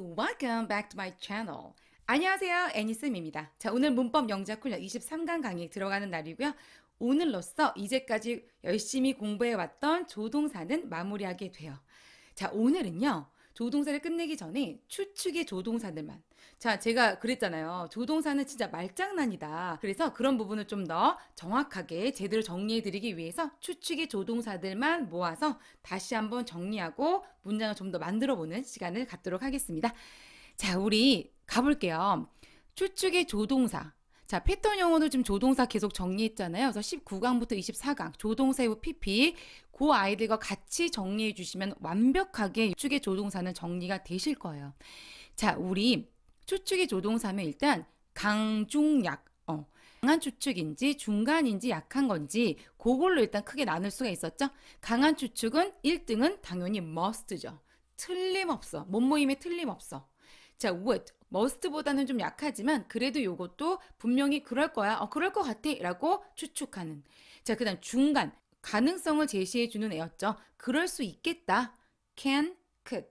welcome back to my channel. 안녕하세요, 애니쌤입니다. 자, 오늘 문법 영자훈련 23강 강의 들어가는 날이고요. 오늘로써 이제까지 열심히 공부해왔던 조동사는 마무리하게 돼요. 자, 오늘은요, 조동사를 끝내기 전에 추측의 조동사들만 자, 제가 그랬잖아요. 조동사는 진짜 말장난이다. 그래서 그런 부분을 좀 더 정확하게 제대로 정리해드리기 위해서 추측의 조동사들만 모아서 다시 한번 정리하고 문장을 좀 더 만들어보는 시간을 갖도록 하겠습니다. 자, 우리 가볼게요. 추측의 조동사. 자, 패턴 영어도 지금 조동사 계속 정리했잖아요. 그래서 19강부터 24강, 조동사의 PP, 그 아이들과 같이 정리해 주시면 완벽하게 추측의 조동사는 정리가 되실 거예요. 자, 우리 초축이 조동사면 일단 강중약 어, 강한 추측인지 중간인지 약한 건지 그걸로 일단 크게 나눌 수가 있었죠. 강한 추측은 1등은 당연히 must죠. 틀림없어. 몸모임에 틀림없어. 자, would. must보다는 좀 약하지만 그래도 요것도 분명히 그럴 거야. 어, 그럴 것 같아. 라고 추측하는. 자, 그 다음 중간. 가능성을 제시해 주는 애였죠. 그럴 수 있겠다. can, could.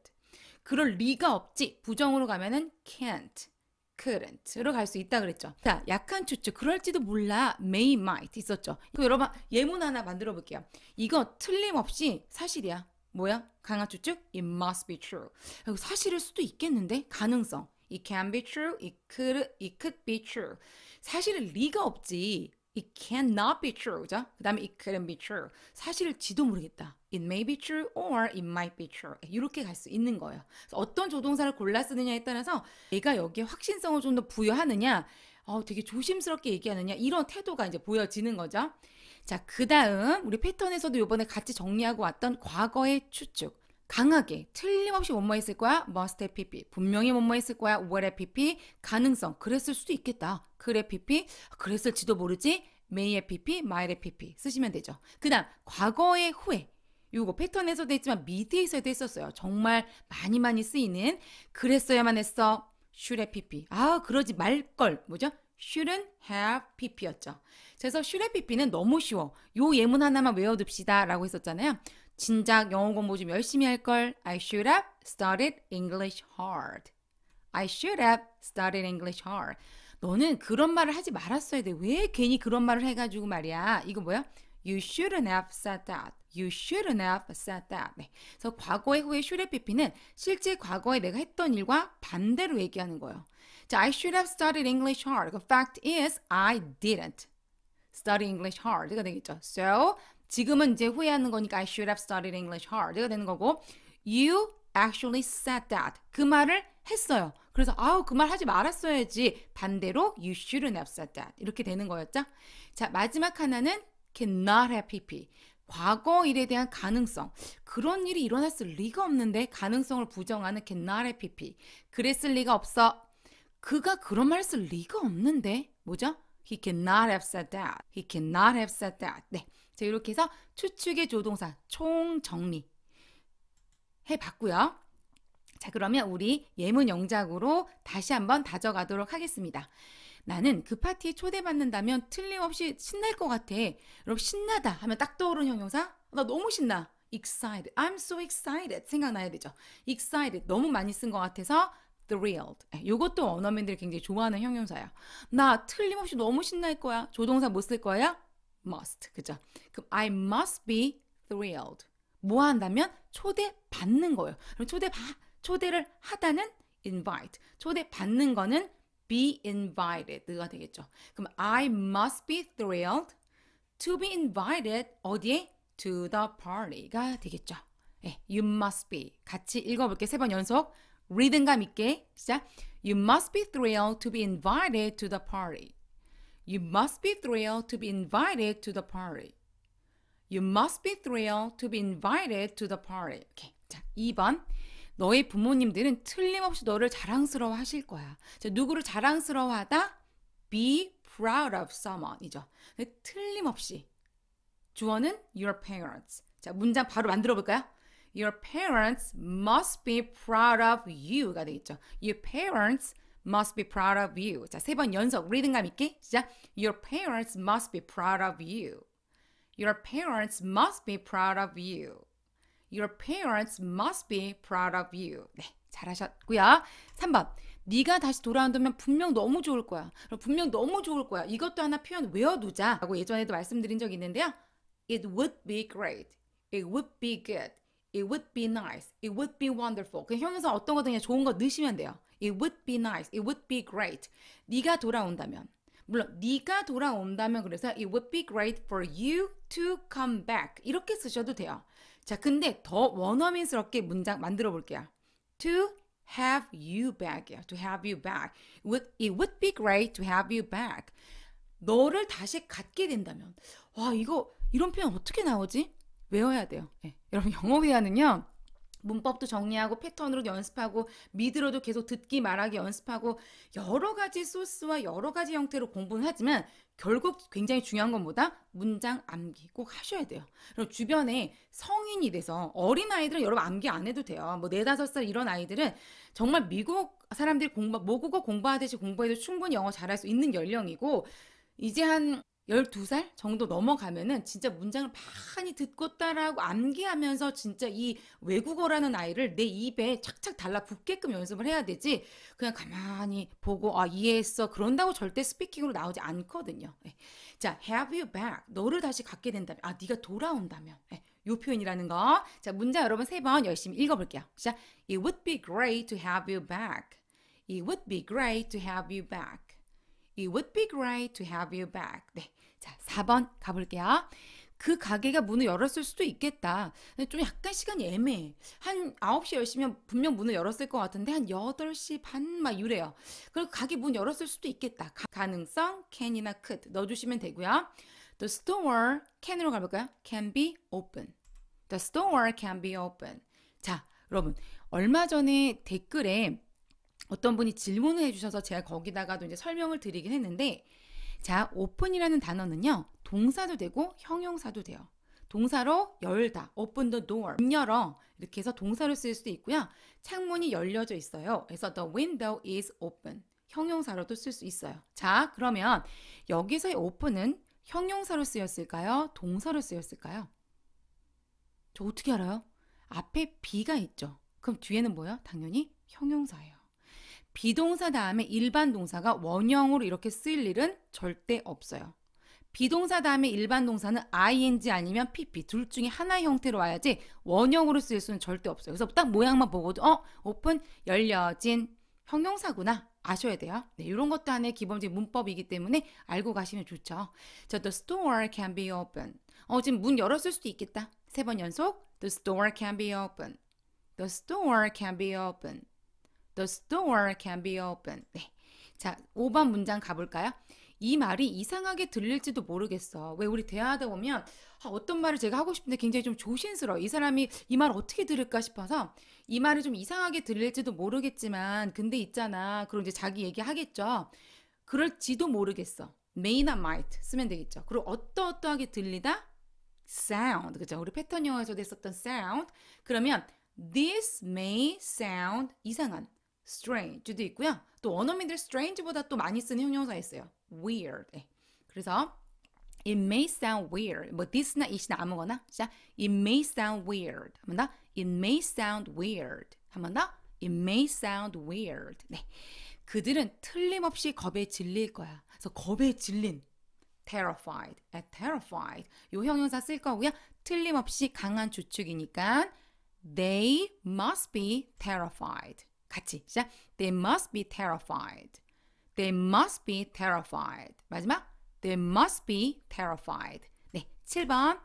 그럴 리가 없지. 부정으로 가면은 can't. couldn't로 갈 수 있다 그랬죠. 자, 약한 추측, 그럴지도 몰라, may, might 있었죠. 그 여러분 예문 하나 만들어 볼게요. 이거 틀림없이 사실이야. 뭐야? 강한 추측, it must be true. 사실일 수도 있겠는데 가능성. It can be true, it could, it could be true. 사실은 리가 없지. It cannot be true죠. 그 다음에 it couldn't be true. 사실지도 모르겠다. It may be true or it might be true. 이렇게 갈 수 있는 거예요. 어떤 조동사를 골라 쓰느냐에 따라서 내가 여기에 확신성을 좀 더 부여하느냐, 어, 되게 조심스럽게 얘기하느냐 이런 태도가 이제 보여지는 거죠. 자, 그 다음 우리 패턴에서도 이번에 같이 정리하고 왔던 과거의 추측. 강하게 틀림없이 뭐뭐 했을 거야 must have pp 분명히 뭐뭐 했을 거야 w o u l have pp 가능성 그랬을 수도 있겠다 그래 pp 그랬을지도 모르지 may have pp might have pp 쓰시면 되죠 그 다음 과거의 후에 요거 패턴에서도 했지만 미드에서도 했었어요 정말 많이 많이 쓰이는 그랬어야만 했어 should have pp 아 그러지 말걸 뭐죠 shouldn't have pp였죠. 그래서 should have pp는 너무 쉬워. 요 예문 하나만 외워둡시다 라고 했었잖아요. 진작 영어 공부 좀 열심히 할 걸. I should have studied English hard. I should have studied English hard. 너는 그런 말을 하지 말았어야 돼. 왜 괜히 그런 말을 해가지고 말이야. 이거 뭐야? You shouldn't have said that. You shouldn't have said that. 네. 그래서 과거의 후에 should의 PP는 실제 과거에 내가 했던 일과 반대로 얘기하는 거예요. 자, I should have studied English hard. The fact is, I didn't study English hard. 이거 되겠죠. So, 지금은 이제 후회하는 거니까 I should have studied English hard가 되는 거고 you actually said that 그 말을 했어요. 그래서 아우 그 말 하지 말았어야지 반대로 you shouldn't have said that 이렇게 되는 거였죠. 자 마지막 하나는 cannot have pp 과거 일에 대한 가능성 그런 일이 일어났을 리가 없는데 가능성을 부정하는 cannot have pp 그랬을 리가 없어 그가 그런 말 했을 리가 없는데 뭐죠? He cannot have said that. He cannot have said that. 네. 자, 이렇게 해서 추측의 조동사 총정리 해봤고요. 자, 그러면 우리 예문 영작으로 다시 한번 다져가도록 하겠습니다. 나는 그 파티에 초대받는다면 틀림없이 신날 것 같아. 여러분 신나다 하면 딱 떠오르는 형용사? 나 너무 신나. excited. I'm so excited. 생각나야 되죠. excited. 너무 많이 쓴 것 같아서 thrilled. 이것도 예, 언어민들이 굉장히 좋아하는 형용사야. 나 틀림없이 너무 신날 거야. 조동사 못 쓸 거야? must. 그죠? 그럼 I must be thrilled. 뭐 한다면 초대받는 거예요. 그럼 초대 바, 초대를 하다는 invite. 초대받는 거는 be invited가 되겠죠. 그럼 I must be thrilled to be invited 어디에? to the party가 되겠죠. 예, you must be. 같이 읽어볼게. 세 번 연속. 리듬감 있게. 시작. You must be thrilled to be invited to the party. You must be thrilled to be invited to the party. You must be thrilled to be invited to the party. 이렇게. 자, 2번. 너의 부모님들은 틀림없이 너를 자랑스러워 하실 거야. 자, 누구를 자랑스러워 하다? be proud of someone 이죠. 틀림없이. 주어는 your parents. 자, 문장 바로 만들어 볼까요? Your parents must be proud of you가 되겠죠. Your parents must be proud of you. 자, 세 번 연속 리듬감 있게. 시작. Your parents must be proud of you. Your parents must be proud of you. Your parents must be proud of you. 네, 잘하셨고요. 3번. 네가 다시 돌아온다면 분명 너무 좋을 거야. 그럼 분명 너무 좋을 거야. 이것도 하나 표현 외워두자. 라고 예전에도 말씀드린 적이 있는데요. It would be great. It would be good. It would be nice. It would be wonderful. 그 형용사 어떤 거든 좋은 거 넣으시면 돼요. It would be nice. It would be great. 네가 돌아온다면. 물론 네가 돌아온다면 그래서 it would be great for you to come back 이렇게 쓰셔도 돼요. 자, 근데 더 원어민스럽게 문장 만들어 볼게요. To have you b a c k To have you back. it would be great to have you back. 너를 다시 갖게 된다면 와 이거 이런 표현 어떻게 나오지? 외워야 돼요. 네. 여러분 영어 회화는요. 문법도 정리하고 패턴으로 연습하고 미드로도 계속 듣기 말하기 연습하고 여러 가지 소스와 여러 가지 형태로 공부는 하지만 결국 굉장히 중요한 것보다 문장 암기 꼭 하셔야 돼요. 그리고 주변에 성인이 돼서 어린 아이들은 여러분 암기 안 해도 돼요. 뭐 4, 5살 이런 아이들은 정말 미국 사람들이 공부 모국어 공부하듯이 공부해도 충분히 영어 잘할 수 있는 연령이고 이제 한 12살 정도 넘어가면은 진짜 문장을 많이 듣고 따라하고 암기하면서 진짜 이 외국어라는 아이를 내 입에 착착 달라붙게끔 연습을 해야 되지 그냥 가만히 보고 아 이해했어 그런다고 절대 스피킹으로 나오지 않거든요. 예. 자, have you back 너를 다시 갖게 된다면 아 네가 돌아온다면 예. 요 표현이라는 거. 자, 문장 여러분 세 번 열심히 읽어 볼게요. 시작. It would be great to have you back. It would be great to have you back. It would be great to have you back. 네. 자, 4번 가볼게요. 그 가게가 문을 열었을 수도 있겠다. 좀 약간 시간이 애매해. 한 9시, 10시면 분명 문을 열었을 것 같은데 한 8시 반막 이래요. 그리고 가게 문 열었을 수도 있겠다. 가, 능성 can이나 could 넣어주시면 되고요. The store can으로 가볼까요? can be open. The store can be open. 자, 여러분 얼마 전에 댓글에 어떤 분이 질문을 해주셔서 제가 거기다가도 이제 설명을 드리긴 했는데 자오픈이라는 단어는요 동사도 되고 형용사도 돼요. 동사로 열다, open the door, 문 열어 이렇게 해서 동사로 쓸 수도 있고요. 창문이 열려져 있어요. 그래서 the window is open 형용사로도 쓸 수 있어요. 자 그러면 여기서의 open은 형용사로 쓰였을까요? 동사로 쓰였을까요? 저 어떻게 알아요? 앞에 b 가 있죠. 그럼 뒤에는 뭐예요? 당연히 형용사예요. 비동사 다음에 일반 동사가 원형으로 이렇게 쓰일 일은 절대 없어요. 비동사 다음에 일반 동사는 ing 아니면 pp 둘 중에 하나의 형태로 와야지 원형으로 쓰일 수는 절대 없어요. 그래서 딱 모양만 보고도 어 오픈 열려진 형용사구나 아셔야 돼요. 네, 이런 것도 하나의 기본적인 문법이기 때문에 알고 가시면 좋죠. 저 the store can be open. 어, 지금 문 열었을 수도 있겠다. 세 번 연속. The store can be open. The store can be open. The store can be open. 네. 자, 5번 문장 가볼까요? 이 말이 이상하게 들릴지도 모르겠어. 왜 우리 대화하다 보면 아, 어떤 말을 제가 하고 싶은데 굉장히 좀 조심스러워. 이 사람이 이 말 어떻게 들을까 싶어서 이 말이 좀 이상하게 들릴지도 모르겠지만 근데 있잖아. 그럼 이제 자기 얘기하겠죠. 그럴지도 모르겠어. may not might 쓰면 되겠죠. 그리고 어떠어떠하게 들리다 sound 그죠? 우리 패턴 영어에서도 했었던 sound 그러면 this may sound 이상한 stranged도 있고요. 또 원어민들 strange보다 또 많이 쓰는 형용사 있어요. weird. 네. 그래서 It may sound weird. 뭐 this나 it이나 아무거나. 자, it may sound weird. 한번 더. It may sound weird. 한번 더. It may sound weird. 네. 그들은 틀림없이 겁에 질릴 거야. 그래서 겁에 질린 terrified, terrified. 요 형용사 쓸 거고요. 틀림없이 강한 주축이니까 they must be terrified. 같이 시작. They must be terrified. They must be terrified. 마지막 They must be terrified. 네, 7번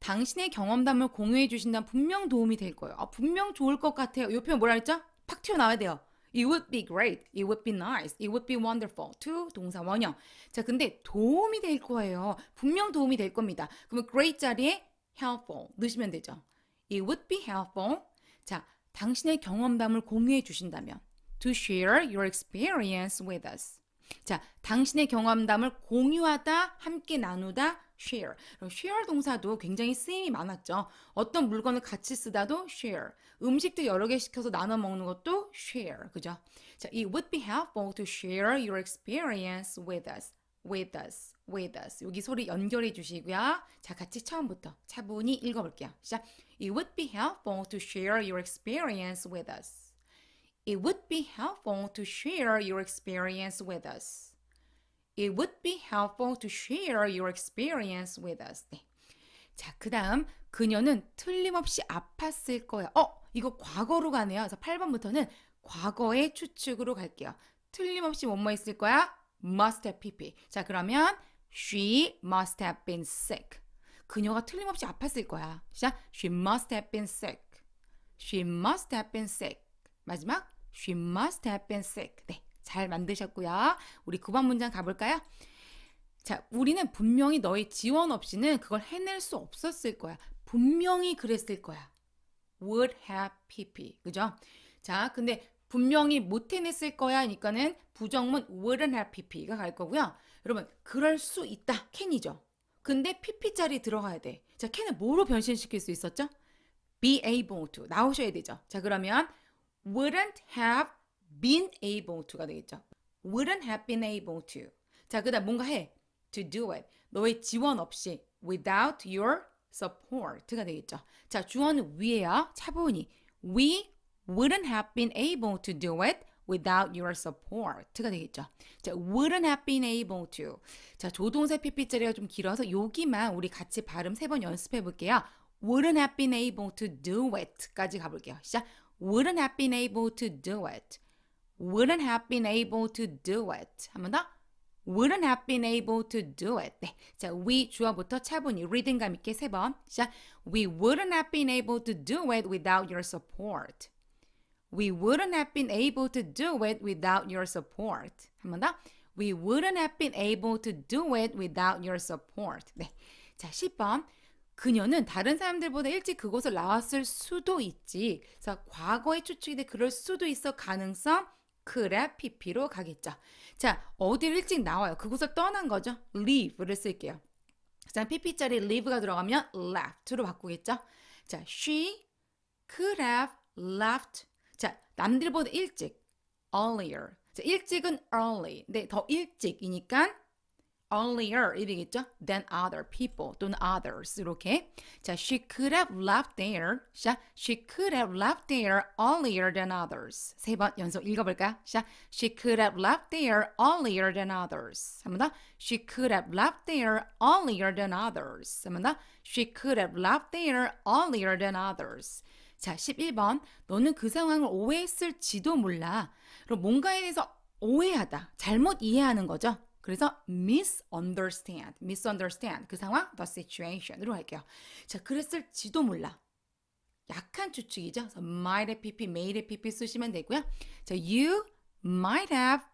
당신의 경험담을 공유해 주신다면 분명 도움이 될 거예요. 아, 분명 좋을 것 같아요. 이 표현 뭐라 했죠? 팍 튀어나와야 돼요. It would be great. It would be nice. It would be wonderful. to 동사 원형. 자, 근데 도움이 될 거예요. 분명 도움이 될 겁니다. 그러면 great 자리에 helpful 넣으시면 되죠. It would be helpful. 자, 당신의 경험담을 공유해 주신다면 to share your experience with us. 자, 당신의 경험담을 공유하다, 함께 나누다, share. share 동사도 굉장히 쓰임이 많았죠. 어떤 물건을 같이 쓰다도 share. 음식도 여러 개 시켜서 나눠 먹는 것도 share. 그죠? 자, it would be helpful to share your experience with us. with us. with us. 여기 소리 연결해 주시고요. 자, 같이 처음부터 차분히 읽어볼게요. 시작. It would be helpful to share your experience with us. It would be helpful to share your experience with us. It would be helpful to share your experience with us. 네. 자, 그 다음 그녀는 틀림없이 아팠을 거야. 어, 이거 과거로 가네요. 그래서 8번부터는 과거의 추측으로 갈게요. 틀림없이 뭐뭐 있을 거야? must have pp. 자, 그러면 She must have been sick. 그녀가 틀림없이 아팠을 거야. 시작. She must have been sick. She must have been sick. 마지막. She must have been sick. 네. 잘 만드셨고요. 우리 9번 문장 가볼까요? 자, 우리는 분명히 너의 지원 없이는 그걸 해낼 수 없었을 거야. 분명히 그랬을 거야. would have pp. 그죠? 자, 근데 분명히 못해냈을 거야. 그러니까는 부정문 w i l l n t have pp가 갈 거고요. 여러분 그럴 수 있다. 캔이죠. 근데 pp짜리 들어가야 돼. 자 캔을 뭐로 변신시킬 수 있었죠? be able to 나오셔야 되죠. 자 그러면 wouldn't have been able to가 되겠죠. wouldn't have been able to. 자 그다음 뭔가 해. to do it. 너의 지원 없이 without your support가 되겠죠. 자 주어는 위에요. 차분히 we wouldn't have been able to do it without your support가 되겠죠. 자, wouldn't have been able to. 자, 조동사 pp자리가 좀 길어서 여기만 우리 같이 발음 세 번 연습해 볼게요. wouldn't have been able to do it까지 가볼게요. 시작. wouldn't have been able to do it. wouldn't have been able to do it. 한 번 더. wouldn't have been able to do it. 네. 자, we 주어부터 차분히 리듬감 있게 세 번. 시작. We wouldn't have been able to do it without your support. We wouldn't have been able to do it without your support. 한 번 더. We wouldn't have been able to do it without your support. 네. 자, 10번. 그녀는 다른 사람들보다 일찍 그곳을 나왔을 수도 있지. 자, 과거의 추측인데 그럴 수도 있어 가능성 그래 PP로 가겠죠. 자, 어디를 일찍 나와요. 그곳을 떠난 거죠. leave를 쓸게요. 자, PP 자리 leave가 들어가면 left로 바꾸겠죠. 자, she could have left 자, 남들보다 일찍, earlier. 자, 일찍은 early. 근데 더 일찍이니까 earlier 이되겠죠? than other people 또는 others 이렇게 자 she could have left there 자 she could have left there earlier than others 세 번 연속 읽어볼까? 자 she could have left there earlier than others 한번더 she could have left there earlier than others 한번더 she could have left there earlier than others 자, 11번. 너는 그 상황을 오해했을지도 몰라. 그럼 뭔가에 대해서 오해하다. 잘못 이해하는 거죠. 그래서 misunderstand, misunderstand 그 상황, the situation으로 할게요. 자, 그랬을지도 몰라. 약한 추측이죠. 그래서 might have pp, may have pp 쓰시면 되고요. 자, you might have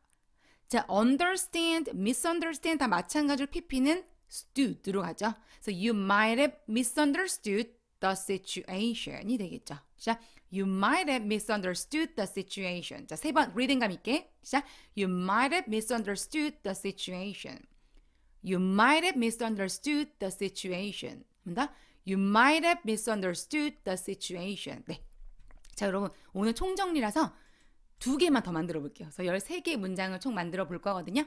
자, understand, misunderstand 다 마찬가지로 pp는 stood로 가죠. 그래서 you might have misunderstood the situation이 되겠죠. 시작. You might have misunderstood the situation. 자, 세번 리딩감 있게. 시작. You might have misunderstood the situation. You might have misunderstood the situation. 한다. You might have misunderstood the situation. 네. 자, 여러분 오늘 총정리라서 두 개만 더 만들어 볼게요. 그래서 13개 문장을 총 만들어 볼 거거든요.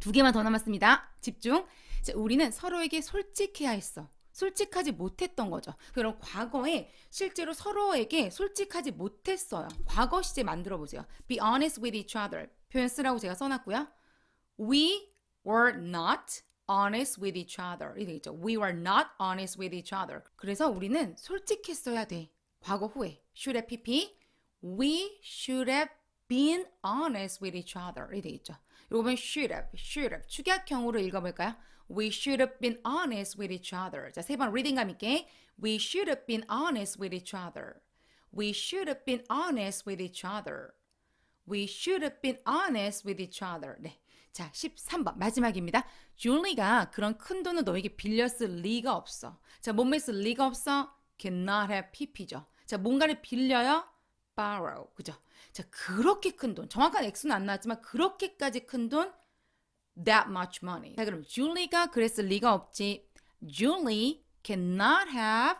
두 개만 더 남았습니다. 집중. 자, 우리는 서로에게 솔직해야 했어. 솔직하지 못했던 거죠. 그럼 과거에 실제로 서로에게 솔직하지 못했어요. 과거 시제 만들어 보세요. Be honest with each other. 표현 쓰라고 제가 써놨고요. We were not honest with each other. 이 되겠죠. We were not honest with each other. 그래서 우리는 솔직했어야 돼. 과거 후에. Should have pp. We should have been honest with each other. 이 되겠죠. 요번 should have, should have. 축약형으로 읽어볼까요? We should have been honest with each other. 자, 세번 리딩감 있게. We should have been honest with each other. We should have been honest with each other. We should have been honest with each other. 네. 자, 13번 마지막입니다. 줄리가 그런 큰 돈을 너에게 빌렸을 리가 없어. 자, 몸에 쓸 리가 없어. cannot have pp죠. 자, 뭔가를 빌려요. borrow. 그죠? 자, 그렇게 큰 돈. 정확한 액수는 안 나왔지만 그렇게까지 큰돈 that much money. 자, 그럼 Julie가 그랬을 리가 없지. Julie cannot have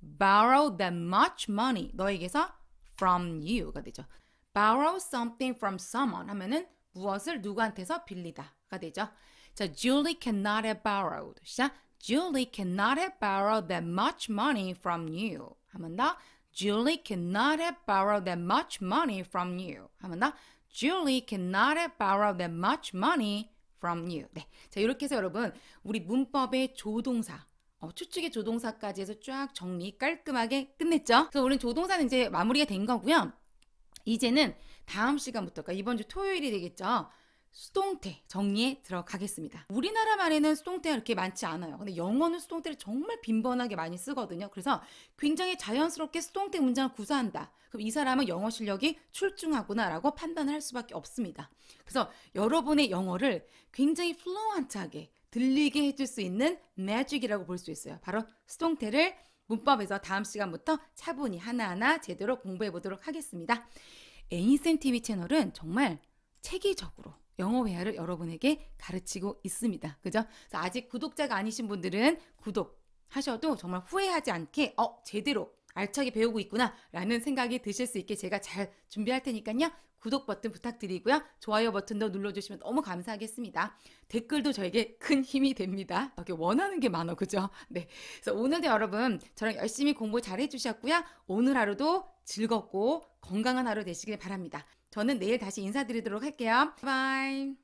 borrowed that much money. 너에게서 from you가 되죠. borrow something from someone 하면은 무엇을 누구한테서 빌리다가 되죠. 자, Julie cannot have borrowed. 시작. Julie cannot have borrowed that much money from you. 한번 더. Julie cannot have borrowed that much money from you. 한번 더. Julie cannot have borrowed that much money from you. 네. 자, 이렇게 해서 여러분, 우리 문법의 조동사, 어, 추측의 조동사까지 해서 쫙 정리 깔끔하게 끝냈죠? 그래서 우리는 조동사는 이제 마무리가 된 거고요. 이제는 다음 시간부터, 그러니까 이번 주 토요일이 되겠죠? 수동태 정리에 들어가겠습니다. 우리나라 말에는 수동태가 그렇게 많지 않아요. 근데 영어는 수동태를 정말 빈번하게 많이 쓰거든요. 그래서 굉장히 자연스럽게 수동태 문장을 구사한다. 그럼 이 사람은 영어 실력이 출중하구나라고 판단을 할 수밖에 없습니다. 그래서 여러분의 영어를 굉장히 플로우한트하게 들리게 해줄 수 있는 매직이라고 볼 수 있어요. 바로 수동태를 문법에서 다음 시간부터 차분히 하나하나 제대로 공부해 보도록 하겠습니다. 애인센티 v 채널은 정말 체계적으로 영어 회화를 여러분에게 가르치고 있습니다. 그죠? 아직 구독자가 아니신 분들은 구독하셔도 정말 후회하지 않게 어 제대로 알차게 배우고 있구나 라는 생각이 드실 수 있게 제가 잘 준비할 테니까요. 구독 버튼 부탁드리고요. 좋아요 버튼도 눌러주시면 너무 감사하겠습니다. 댓글도 저에게 큰 힘이 됩니다. 이렇게 원하는 게 많아, 그죠? 네. 그래서 오늘도 여러분, 저랑 열심히 공부 잘 해주셨고요. 오늘 하루도 즐겁고 건강한 하루 되시길 바랍니다. 저는 내일 다시 인사드리도록 할게요. 바이.